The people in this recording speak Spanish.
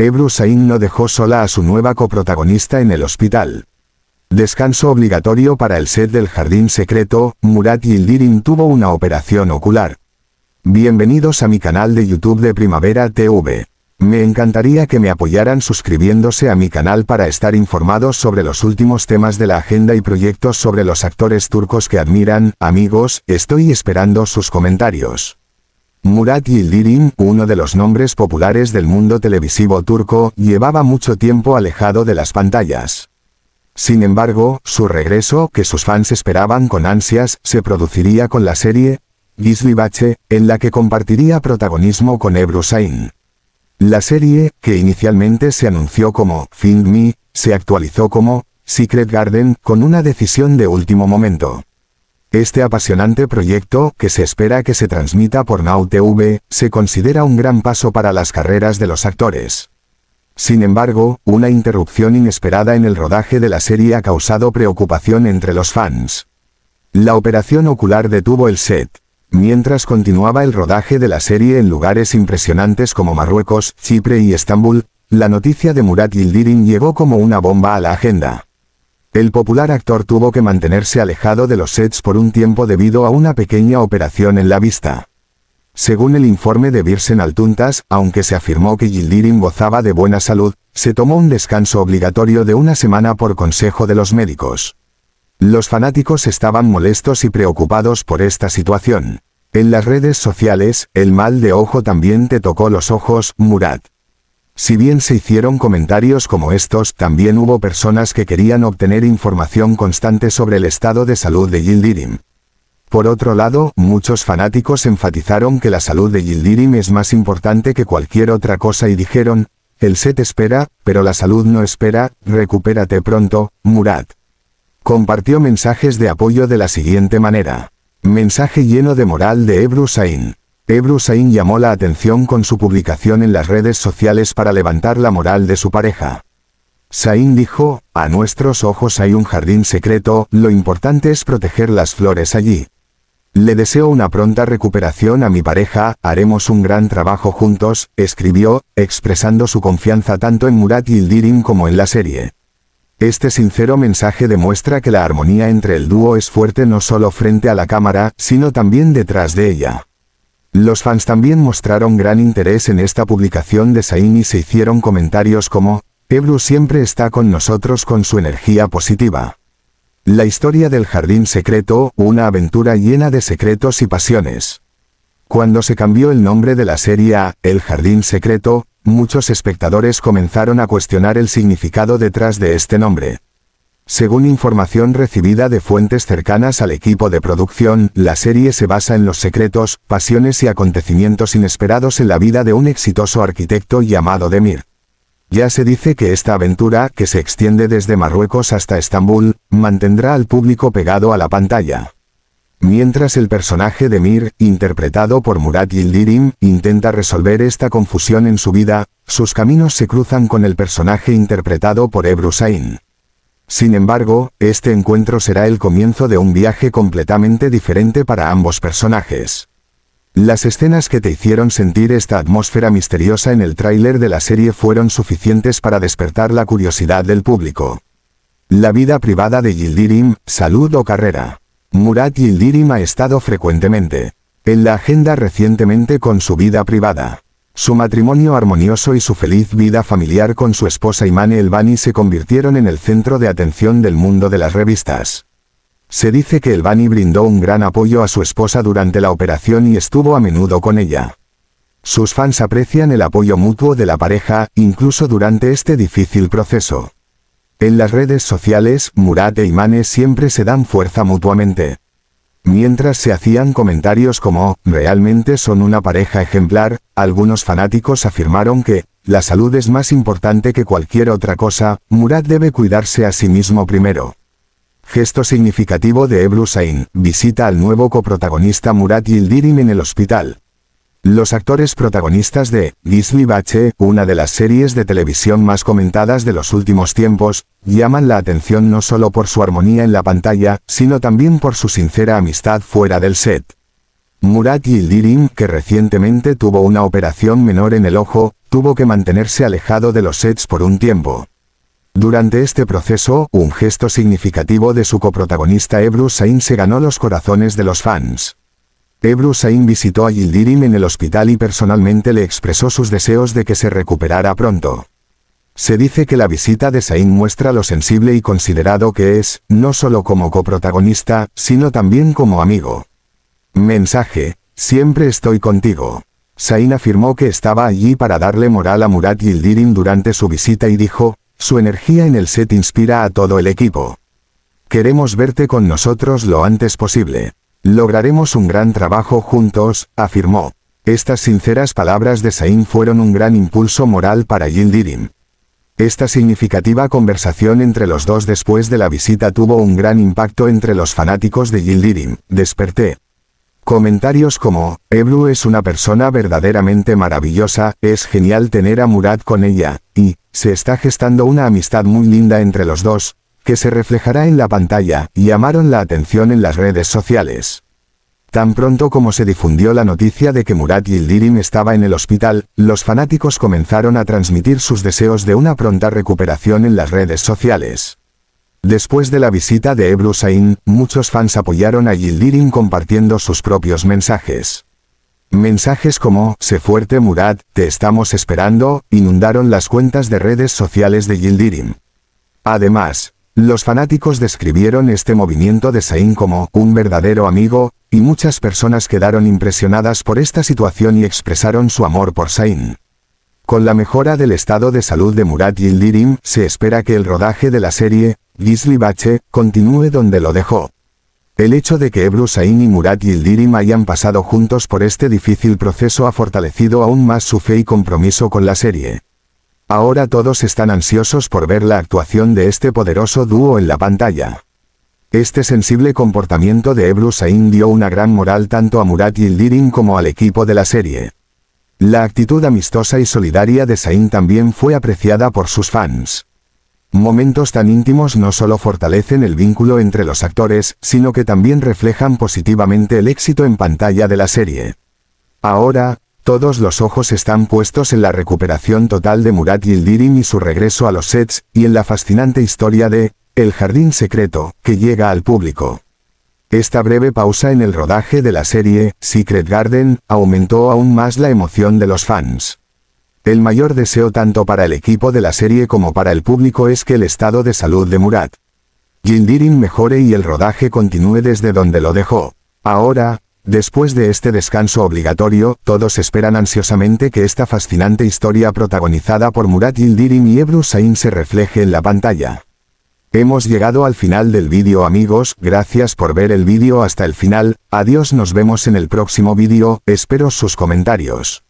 Ebru Sain no dejó sola a su nueva coprotagonista en el hospital. Descanso obligatorio para el set del jardín secreto, Murat Yildirim tuvo una operación ocular. Bienvenidos a mi canal de YouTube de Primavera TV. Me encantaría que me apoyaran suscribiéndose a mi canal para estar informados sobre los últimos temas de la agenda y proyectos sobre los actores turcos que admiran, amigos, estoy esperando sus comentarios. Murat Yildirim, uno de los nombres populares del mundo televisivo turco, llevaba mucho tiempo alejado de las pantallas. Sin embargo, su regreso, que sus fans esperaban con ansias, se produciría con la serie Gizli Bache, en la que compartiría protagonismo con Ebru Sain. La serie, que inicialmente se anunció como Find Me, se actualizó como Secret Garden con una decisión de último momento. Este apasionante proyecto, que se espera que se transmita por Nautv, se considera un gran paso para las carreras de los actores. Sin embargo, una interrupción inesperada en el rodaje de la serie ha causado preocupación entre los fans. La operación ocular detuvo el set, mientras continuaba el rodaje de la serie en lugares impresionantes como Marruecos, Chipre y Estambul, la noticia de Murat Yildirim llegó como una bomba a la agenda. El popular actor tuvo que mantenerse alejado de los sets por un tiempo debido a una pequeña operación en la vista. Según el informe de Birsen Altuntas, aunque se afirmó que Gildirim gozaba de buena salud, se tomó un descanso obligatorio de una semana por consejo de los médicos. Los fanáticos estaban molestos y preocupados por esta situación. En las redes sociales, el mal de ojo también te tocó los ojos, Murat. Si bien se hicieron comentarios como estos, también hubo personas que querían obtener información constante sobre el estado de salud de Yildirim. Por otro lado, muchos fanáticos enfatizaron que la salud de Yildirim es más importante que cualquier otra cosa y dijeron, el set espera, pero la salud no espera, recupérate pronto, Murat. Compartió mensajes de apoyo de la siguiente manera. Mensaje lleno de moral de Ebru Sain. Ebru Sain llamó la atención con su publicación en las redes sociales para levantar la moral de su pareja. Sain dijo, a nuestros ojos hay un jardín secreto, lo importante es proteger las flores allí. Le deseo una pronta recuperación a mi pareja, haremos un gran trabajo juntos, escribió, expresando su confianza tanto en Murat Yildirim como en la serie. Este sincero mensaje demuestra que la armonía entre el dúo es fuerte no solo frente a la cámara, sino también detrás de ella. Los fans también mostraron gran interés en esta publicación de Sain y se hicieron comentarios como, Ebru siempre está con nosotros con su energía positiva. La historia del jardín secreto, una aventura llena de secretos y pasiones. Cuando se cambió el nombre de la serie a El Jardín Secreto, muchos espectadores comenzaron a cuestionar el significado detrás de este nombre. Según información recibida de fuentes cercanas al equipo de producción, la serie se basa en los secretos, pasiones y acontecimientos inesperados en la vida de un exitoso arquitecto llamado Demir. Ya se dice que esta aventura, que se extiende desde Marruecos hasta Estambul, mantendrá al público pegado a la pantalla. Mientras el personaje de Mir, interpretado por Murat Yildirim, intenta resolver esta confusión en su vida, sus caminos se cruzan con el personaje interpretado por Ebru Sain. Sin embargo, este encuentro será el comienzo de un viaje completamente diferente para ambos personajes. Las escenas que te hicieron sentir esta atmósfera misteriosa en el tráiler de la serie fueron suficientes para despertar la curiosidad del público. La vida privada de Yildirim, salud o carrera. Murat Yildirim ha estado frecuentemente en la agenda recientemente con su vida privada. Su matrimonio armonioso y su feliz vida familiar con su esposa Imane Elbani se convirtieron en el centro de atención del mundo de las revistas. Se dice que Elbani brindó un gran apoyo a su esposa durante la operación y estuvo a menudo con ella. Sus fans aprecian el apoyo mutuo de la pareja, incluso durante este difícil proceso. En las redes sociales, Murat e Imane siempre se dan fuerza mutuamente. Mientras se hacían comentarios como, realmente son una pareja ejemplar, algunos fanáticos afirmaron que, la salud es más importante que cualquier otra cosa, Murat debe cuidarse a sí mismo primero. Gesto significativo de Ebru Sain, visita al nuevo coprotagonista Murat Yildirim en el hospital. Los actores protagonistas de Gisli Bache, una de las series de televisión más comentadas de los últimos tiempos, llaman la atención no solo por su armonía en la pantalla, sino también por su sincera amistad fuera del set. Murat Yildirim, que recientemente tuvo una operación menor en el ojo, tuvo que mantenerse alejado de los sets por un tiempo. Durante este proceso, un gesto significativo de su coprotagonista Ebru Sain se ganó los corazones de los fans. Ebru Sain visitó a Yildirim en el hospital y personalmente le expresó sus deseos de que se recuperara pronto. Se dice que la visita de Sain muestra lo sensible y considerado que es, no solo como coprotagonista, sino también como amigo. Mensaje, siempre estoy contigo. Sain afirmó que estaba allí para darle moral a Murat Yildirim durante su visita y dijo, su energía en el set inspira a todo el equipo. Queremos verte con nosotros lo antes posible. Lograremos un gran trabajo juntos, afirmó. Estas sinceras palabras de Sain fueron un gran impulso moral para Yildirim. Esta significativa conversación entre los dos después de la visita tuvo un gran impacto entre los fanáticos de Yildirim, desperté. Comentarios como, Ebru es una persona verdaderamente maravillosa, es genial tener a Murat con ella, y, se está gestando una amistad muy linda entre los dos, que se reflejará en la pantalla, llamaron la atención en las redes sociales. Tan pronto como se difundió la noticia de que Murat Yildirim estaba en el hospital, los fanáticos comenzaron a transmitir sus deseos de una pronta recuperación en las redes sociales. Después de la visita de Ebru Sain, muchos fans apoyaron a Yildirim compartiendo sus propios mensajes. Mensajes como, «Se fuerte Murat, te estamos esperando, inundaron las cuentas de redes sociales de Yildirim. Además, los fanáticos describieron este movimiento de Sain como un verdadero amigo, y muchas personas quedaron impresionadas por esta situación y expresaron su amor por Sain. Con la mejora del estado de salud de Murat Yildirim, se espera que el rodaje de la serie, Gisli continúe donde lo dejó. El hecho de que Ebru Sain y Murat Yildirim hayan pasado juntos por este difícil proceso ha fortalecido aún más su fe y compromiso con la serie. Ahora todos están ansiosos por ver la actuación de este poderoso dúo en la pantalla. Este sensible comportamiento de Ebru Sain dio una gran moral tanto a Murat Yildirim como al equipo de la serie. La actitud amistosa y solidaria de Sain también fue apreciada por sus fans. Momentos tan íntimos no solo fortalecen el vínculo entre los actores, sino que también reflejan positivamente el éxito en pantalla de la serie. Ahora, todos los ojos están puestos en la recuperación total de Murat Yildirim y su regreso a los sets, y en la fascinante historia de El Jardín Secreto, que llega al público. Esta breve pausa en el rodaje de la serie, Secret Garden, aumentó aún más la emoción de los fans. El mayor deseo tanto para el equipo de la serie como para el público es que el estado de salud de Murat Yildirim mejore y el rodaje continúe desde donde lo dejó. Ahora, Después de este descanso obligatorio, todos esperan ansiosamente que esta fascinante historia protagonizada por Murat Yildirim y Ebru Sain se refleje en la pantalla. Hemos llegado al final del vídeo amigos, gracias por ver el vídeo hasta el final, adiós nos vemos en el próximo vídeo, espero sus comentarios.